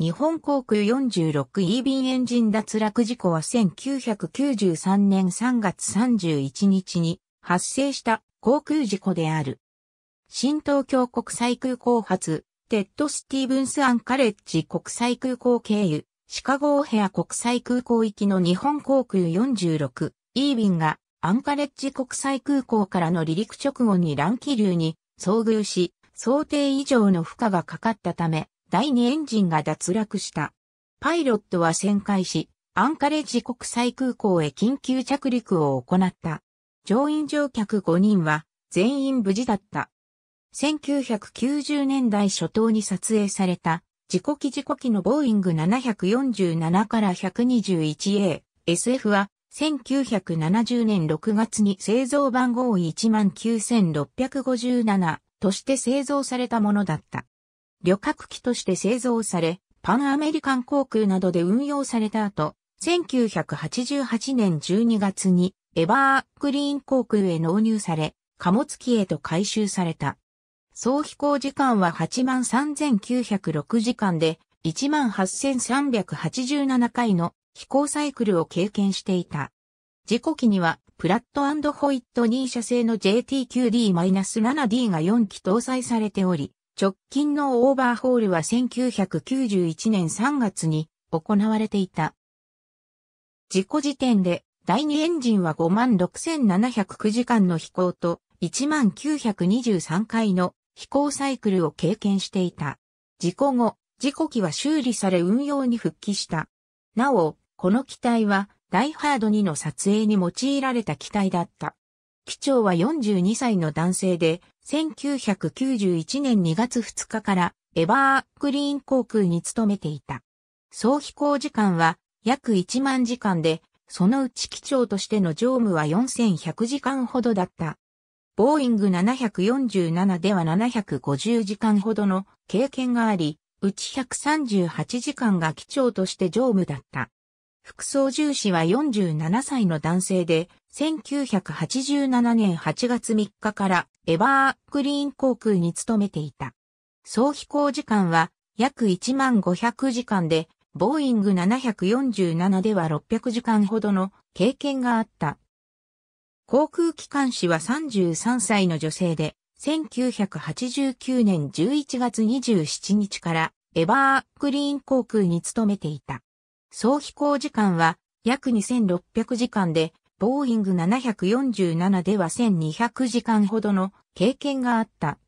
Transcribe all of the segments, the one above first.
日本航空 46E 便エンジン脱落事故は1993年3月31日に発生した航空事故である。新東京国際空港発、テッド・スティーブンス・アン・カレッジ国際空港経由、シカゴ・オヘア国際空港行きの日本航空 46E 便がアンカレッジ国際空港からの離陸直後に乱気流に遭遇し、想定以上の負荷がかかったため、第2エンジンが脱落した。パイロットは旋回し、アンカレッジ国際空港へ緊急着陸を行った。乗員乗客5人は全員無事だった。1990年代初頭に撮影された自己機自己機のボーイング747から 121A SF は1970年6月に製造番号19657として製造されたものだった。旅客機として製造され、パンアメリカン航空などで運用された後、1988年12月にエバーグリーン航空へ納入され、貨物機へと回収された。総飛行時間は83,906時間で、18,387回の飛行サイクルを経験していた。事故機には、プラットホイット2社製の j t q d 7 d が4機搭載されており、直近のオーバーホールは1991年3月に行われていた。事故時点で第2エンジンは56,709時間の飛行と1 9 2 3回の飛行サイクルを経験していた。事故後、事故機は修理され運用に復帰した。なお、この機体は、ダイハード2の撮影に用いられた機体だった。機長は42歳の男性で、1991年2月2日からエバークリーン航空に勤めていた。総飛行時間は約1万時間で、そのうち機長としての乗務は4100時間ほどだった。ボーイング747では750時間ほどの経験があり、うち138時間が機長として乗務だった。副操縦士は47歳の男性で、1987年8月3日からエバークリーン航空に勤めていた。総飛行時間は約1万500時間で、ボーイング747では600時間ほどの経験があった。航空機関士は33歳の女性で、1989年11月27日からエバークリーン航空に勤めていた。総飛行時間は約2600時間で、ボーイング747では1200時間ほどの経験があった。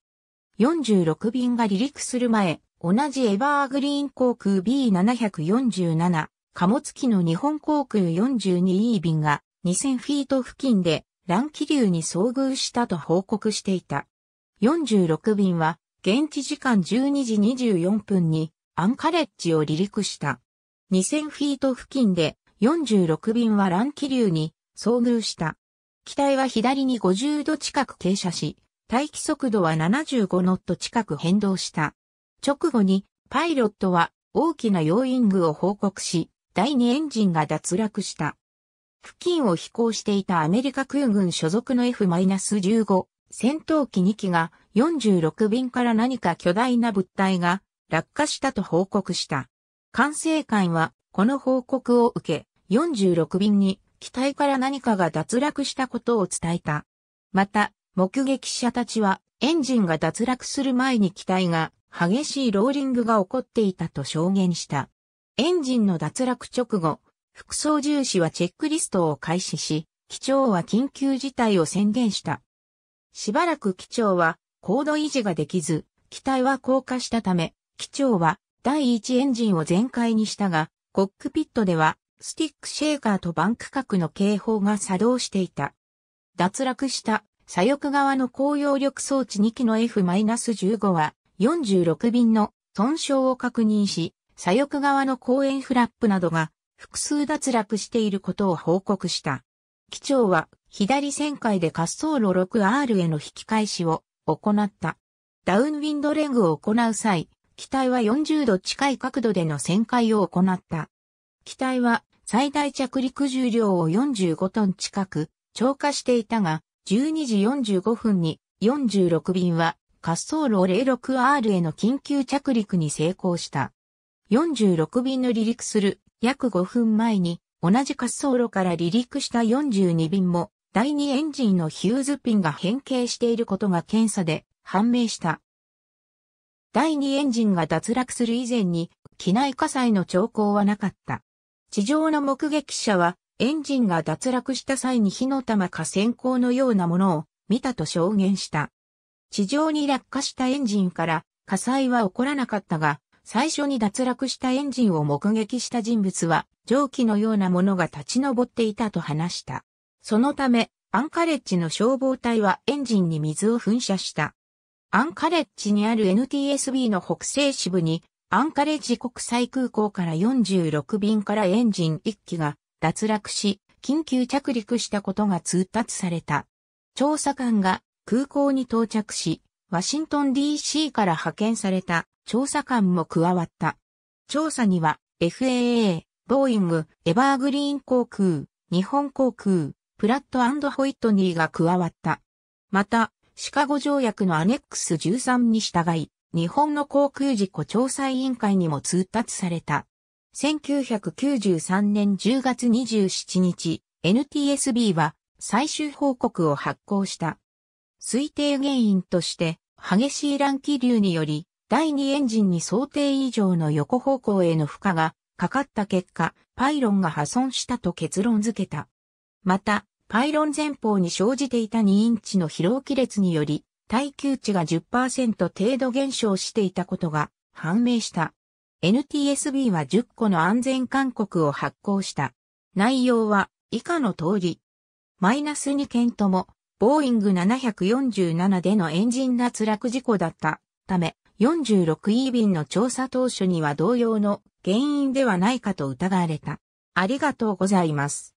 46便が離陸する前、同じエバーグリーン航空 B747、貨物機の日本航空 42E 便が2000フィート付近で乱気流に遭遇したと報告していた。46便は現地時間12時24分にアンカレッジを離陸した。2000フィート付近で46便は乱気流に遭遇した。機体は左に50度近く傾斜し、待機速度は75ノット近く変動した。直後にパイロットは大きな要因具を報告し、第2エンジンが脱落した。付近を飛行していたアメリカ空軍所属の F-15 戦闘機2機が46便から何か巨大な物体が落下したと報告した。管制官はこの報告を受け、46便に機体から何かが脱落したことを伝えた。また、目撃者たちはエンジンが脱落する前に機体が激しいローリングが起こっていたと証言した。エンジンの脱落直後、副操縦士はチェックリストを開始し、機長は緊急事態を宣言した。しばらく機長は高度維持ができず、機体は降下したため、機長は第1エンジンを全開にしたが、コックピットでは、スティックシェーカーとバンク角の警報が作動していた。脱落した左翼側の高揚力装置2機の F-15 は46便の損傷を確認し、左翼側の後円フラップなどが複数脱落していることを報告した。機長は左旋回で滑走路 6R への引き返しを行った。ダウンウィンドレグを行う際、機体は40度近い角度での旋回を行った。機体は最大着陸重量を45トン近く超過していたが、12時45分に46便は滑走路 06R への緊急着陸に成功した。46便の離陸する約5分前に同じ滑走路から離陸した42便も第2エンジンのヒューズピンが変形していることが検査で判明した。第2エンジンが脱落する以前に、機内火災の兆候はなかった。地上の目撃者は、エンジンが脱落した際に火の玉か閃光のようなものを見たと証言した。地上に落下したエンジンから火災は起こらなかったが、最初に脱落したエンジンを目撃した人物は、蒸気のようなものが立ち上っていたと話した。そのため、アンカレッジの消防隊はエンジンに水を噴射した。アンカレッジにある NTSB の北西支部に、アンカレッジ国際空港から46便からエンジン1機が脱落し、緊急着陸したことが通達された。調査官が空港に到着し、ワシントン DC から派遣された調査官も加わった。調査には FAA、ボーイング、エバーグリーン航空、日本航空、プラットホイットニーが加わった。また、シカゴ条約のアネックス13に従い、日本の航空事故調査委員会にも通達された。1993年10月27日、NTSB は最終報告を発行した。推定原因として、激しい乱気流により、第2エンジンに想定以上の横方向への負荷がかかった結果、パイロンが破損したと結論付けた。また、パイロン前方に生じていた2インチの疲労亀裂により、耐久値が10%程度減少していたことが判明した。NTSB は10個の安全勧告を発行した。内容は以下の通り。マイナス2件とも、ボーイング747でのエンジン脱落事故だったため、46E 便の調査当初には同様の原因ではないかと疑われた。ありがとうございます。